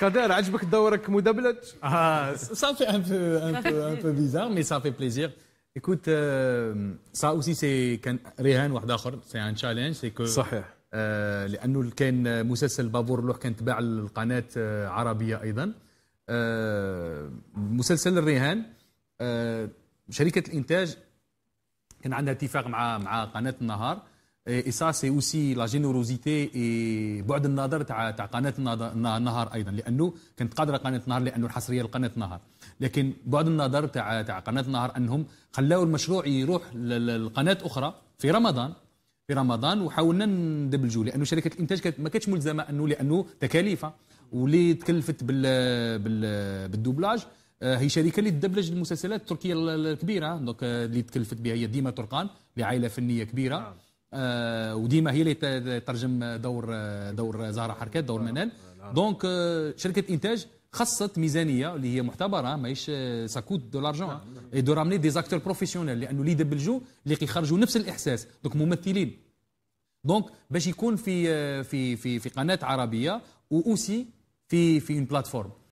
Kader, عجبك دورك مدبلج؟ اه ça ان ان ان un, peu, un peu bizarre, mais سا fait plaisir. كان رهان euh, واحد اخر، سي ان تشالنج سي كو صحيح آه، لانه كان مسلسل بابور لوح كان تباع للقناه العربيه عربيه ايضا آه، مسلسل الرهان آه، شركه الانتاج كان عندها اتفاق مع مع قناه النهار et ça c'est aussi la générosité et بعد النظر تاع تاع قناه النهار ايضا لانه كانت قادره قناه النهار لانه الحصريه لقناه النهار لكن بعد النظر تاع تاع قناه النهار انهم خلاو المشروع يروح للقناه اخرى في رمضان في رمضان وحاولنا ندبلجوا لانه شركه الانتاج كانت ما كانتش ملزمه انه لانه تكاليفه واللي تكلفت بال بال بالدوبلاج هي شركه اللي تدبلج المسلسلات التركيه الكبيره دونك اللي تكلفت بها هي ديما ترقان لعائله فنيه كبيره آه، وديما هي اللي ترجم دور دور زهره حركات دور آه، منال آه، دونك شركه انتاج خصت ميزانيه اللي هي معتبره ماهيش ساكوت دو لارجون اي دو رامني دي زاكتور بروفيسيونيل لانه اللي الجو اللي يخرجوا نفس الاحساس دوك ممثلين دونك باش يكون في في في في قناه عربيه واوسي في في اون بلاتفورم